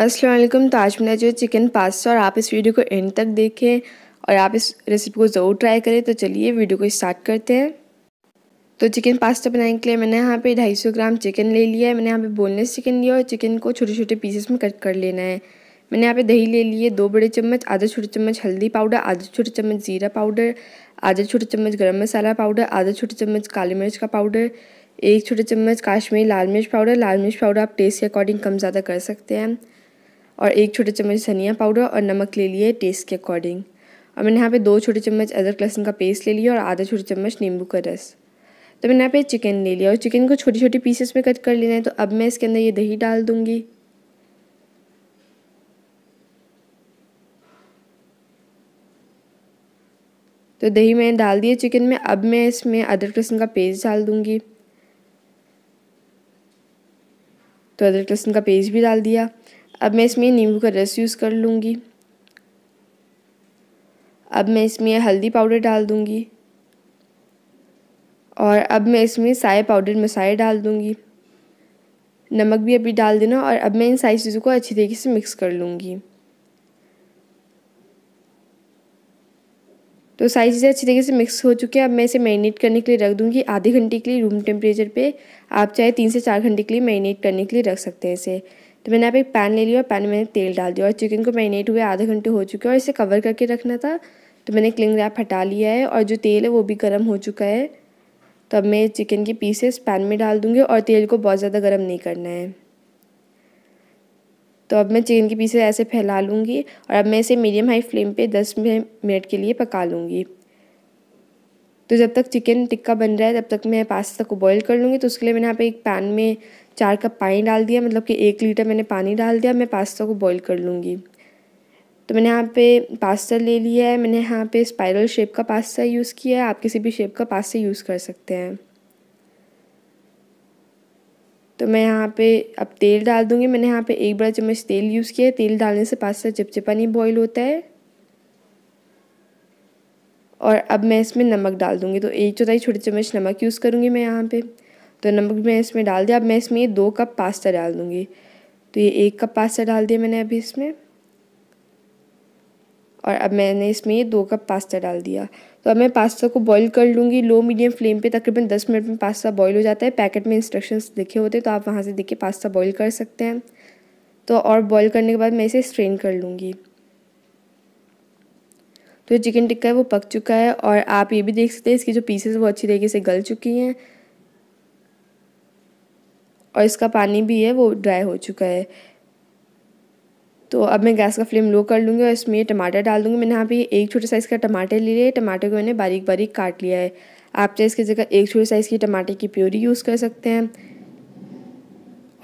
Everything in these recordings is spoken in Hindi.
असलम ताज मना जो चिकन पास्ता और आप इस वीडियो को एंड तक देखें और आप इस रेसिपी को ज़रूर ट्राई करें तो चलिए वीडियो को स्टार्ट करते हैं तो चिकन पास्ता बनाने के लिए मैंने यहाँ पे 250 ग्राम चिकन ले लिया है मैंने यहाँ पे बोनलेस चिकन लिया और चिकन को छोटे छोटे पीसेस में कट कर लेना है मैंने यहाँ पे दही ले लिए दो बड़े चम्मच आधा छोटे चम्मच हल्दी पाउडर आधा छोटे चम्मच ज़ीरा पाउडर आधा छोटे चम्मच गर्म मसाला पाउडर आधा छोटे चम्मच काली मिर्च का पाउडर एक छोटे चम्मच काश्मीरी लाल मिर्च पाउडर लाल मिर्च पाउडर आप टेस्ट के अकॉर्डिंग कम ज़्यादा कर सकते हैं और एक छोटे चम्मच धनिया पाउडर और नमक ले लिए टेस्ट के अकॉर्डिंग और मैंने यहाँ पे दो छोटे चम्मच अदरक लहसुन का पेस्ट ले लिया और आधा छोटे चम्मच नींबू का रस तो मैंने यहाँ पे चिकन ले लिया और चिकन को छोटे छोटे पीसेस में कट कर लेना है तो अब मैं इसके अंदर ये दही डाल दूँगी तो दही मैंने डाल दिया चिकन में अब मैं इसमें अदरक लहसुन का पेस्ट डाल दूँगी तो अदरक लहसुन का पेस्ट भी डाल दिया अब मैं इसमें नींबू का रस यूज़ कर लूँगी अब मैं इसमें हल्दी पाउडर डाल दूँगी और अब मैं इसमें साए पाउडर मसाले डाल दूँगी नमक भी अभी डाल देना और अब मैं इन सारी चीज़ों को अच्छी तरीके से मिक्स कर लूँगी तो सारी चीज़ें अच्छी तरीके से मिक्स हो चुकी हैं अब मैं इसे मैरिनेट करने के लिए रख दूँगी आधे घंटे के लिए रूम टेम्परेचर पे आप चाहे तीन से चार घंटे के लिए मैरिनेट करने के लिए रख सकते हैं इसे तो मैंने आप एक पैन ले लिया और पैन में मैंने तेल डाल दिया और चिकन को मैरिनेट हुए आधे घंटे हो चुके हैं और इसे कवर करके रखना था तो मैंने क्लिंग रैप हटा लिया है और जो तेल है वो भी गर्म हो चुका है तो अब मैं चिकन के पीसेस पैन में डाल दूँगी और तेल को बहुत ज़्यादा गर्म नहीं करना है तो अब मैं चिकन के पीसेस ऐसे फैला लूँगी और अब मैं इसे मीडियम हाई फ्लेम पर दस मिनट के लिए पका लूँगी तो जब तक चिकन टिक्का बन रहा है तब तक मैं पास्ता को बॉईल कर लूँगी तो उसके लिए मैंने यहाँ पे एक पैन में चार कप पानी डाल दिया मतलब कि एक लीटर मैंने पानी डाल दिया मैं पास्ता को बॉईल कर लूँगी तो मैंने यहाँ पे पास्ता ले लिया है मैंने यहाँ पे स्पाइरल शेप का पास्ता यूज़ किया है आप किसी भी शेप का पास्ता यूज़ कर सकते हैं तो मैं यहाँ पे अब तेल डाल दूँगी मैंने यहाँ पे एक बड़ा चम्मच तेल यूज़ किया है तेल डालने से पास्ता चिपचिपा नहीं बॉईल होता है और अब मैं इसमें नमक डाल दूँगी तो एक चौथाई छोटे चम्मच नमक यूज़ करूँगी मैं यहाँ पे तो नमक मैं इसमें डाल दिया अब मैं इसमें ये दो कप पास्ता डाल दूँगी तो ये एक कप पास्ता डाल दिया मैंने अभी इसमें और अब मैंने इसमें ये दो कप पास्ता डाल दिया तो अब मैं पास्ता को बॉईल कर लूँगी लो मीडियम फ्लेम पे तकरीबन दस मिनट में पास्ता बॉईल हो जाता है पैकेट में इंस्ट्रक्शंस लिखे होते हैं तो आप वहाँ से देख के पास्ता बॉईल कर सकते हैं तो और बॉईल करने के बाद मैं इसे स्ट्रेन कर लूँगी तो चिकन टिक्का है वो पक चुका है और आप ये भी देख सकते हैं इसकी जो पीसेस वो अच्छी तरीके से गल चुकी हैं और इसका पानी भी है वो ड्राई हो चुका है तो अब मैं गैस का फ्लेम लो कर लूँगी और इसमें टमाटर डाल दूँगी मैंने यहाँ पे एक छोटे साइज़ का टमाटर ले लिया टमाटर को मैंने बारीक बारीक काट लिया है आप चाहे इसकी जगह एक छोटे साइज़ की टमाटर की प्योरी यूज़ कर सकते हैं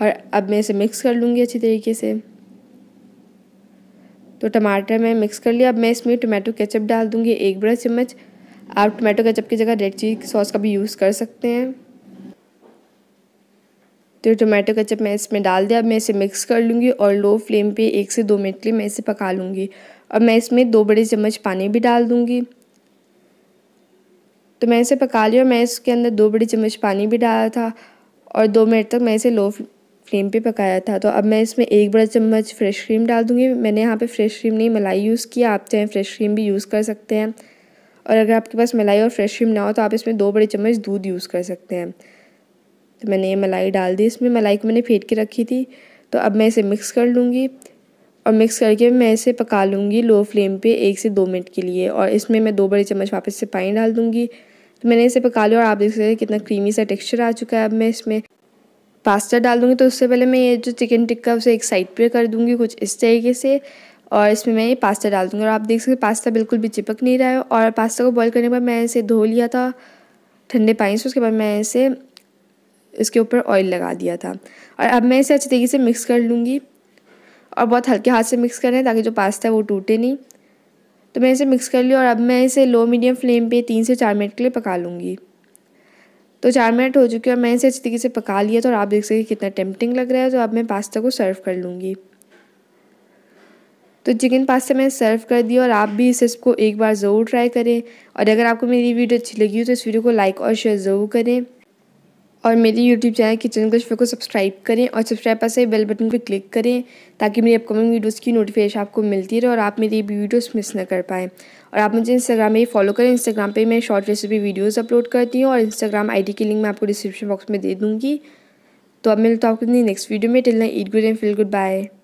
और अब मैं इसे मिक्स कर लूँगी अच्छी तरीके से तो टमाटर मैं मिक्स कर लिया अब मैं इसमें टोमेटो केचप डाल दूँगी एक बड़ा चम्मच आप टोमेटो केचप की जगह रेड चिली सॉस का भी यूज़ कर सकते हैं तो टमाटो केचप मैं इसमें डाल दिया अब मैं इसे मिक्स कर लूँगी और लो फ्लेम पे एक से दो मिनट के लिए मैं इसे पका लूँगी और मैं इसमें दो बड़े चम्मच पानी भी डाल दूँगी तो मैं इसे पका लिया और मैं इसके अंदर दो बड़े चम्मच पानी भी डाला था और दो मिनट तक मैं इसे लो फ्लेम पे पकाया था तो अब मैं इसमें एक बड़ा चम्मच फ्रेश क्रीम डाल दूँगी मैंने यहाँ पे फ्रेश क्रीम नहीं मलाई यूज़ किया आप चाहें फ्रेश क्रीम भी यूज़ कर सकते हैं और अगर आपके पास मलाई और फ्रेश क्रीम ना हो तो आप इसमें दो बड़े चम्मच दूध यूज़ कर सकते हैं तो मैंने ये मलाई डाल दी इसमें मलाई को मैंने फेंट के रखी थी तो अब मैं इसे मिक्स कर लूँगी और मिक्स करके मैं इसे पका लूँगी लो फ्लेम पर एक से दो मिनट के लिए और इसमें मैं दो बड़े चम्मच वापस से पानी डाल दूँगी तो मैंने इसे पका लिया और आप देख सकते हैं कितना क्रीमी सा टेक्सचर आ चुका है अब मैं इसमें पास्ता डाल दूँगी तो उससे पहले मैं ये जो चिकन टिक्का उसे एक साइड पे कर दूँगी कुछ इस तरीके से और इसमें मैं ये पास्ता डाल दूँगी और आप देख सकते पास्ता बिल्कुल भी चिपक नहीं रहा है और पास्ता को बॉयल करने के बाद मैं इसे धो लिया था ठंडे पानी से उसके बाद मैं इसे इसके ऊपर ऑयल लगा दिया था और अब मैं इसे अच्छे तरीके से मिक्स कर लूँगी और बहुत हल्के हाथ से मिक्स है ताकि जो पास्ता है वो टूटे नहीं तो मैं इसे मिक्स कर लिया और अब मैं इसे लो मीडियम फ्लेम पे तीन से चार मिनट के लिए पका लूँगी तो चार मिनट हो चुके हैं और मैंने इसे अच्छी तरीके से पका लिया तो और आप देख सकते कितना टेम्पटिंग लग रहा है तो अब मैं पास्ता को सर्व कर लूँगी तो चिकन पास्ता मैंने सर्व कर दिया और आप भी इसे इसको एक बार ज़रूर ट्राई करें और अगर आपको मेरी वीडियो अच्छी लगी हो तो इस वीडियो को लाइक और शेयर ज़रूर करें और मेरे यूट्यूब चैनल किचन कुछ को सब्सक्राइब करें और सब्सक्राइब पर से बेल बटन पर क्लिक करें ताकि मेरी अपकमिंग वीडियोज़ की नोटिफिकेशन आपको मिलती रहे और आप मेरी वीडियोज़ मिस ना कर पाएँ और आप मुझे इंस्टाग्राम में फॉलो करें इंस्टाग्राम पर मैं शॉर्ट रेसिपी वीडियोज़ अपलोड करती हूँ और इंस्टाग्राम आई की लिंक मैं आपको डिस्क्रिप्शन बॉक्स में दे दूँगी तो अब मिलता हूँ आपको नेक्स्ट वीडियो में टिलना eat good and feel good bye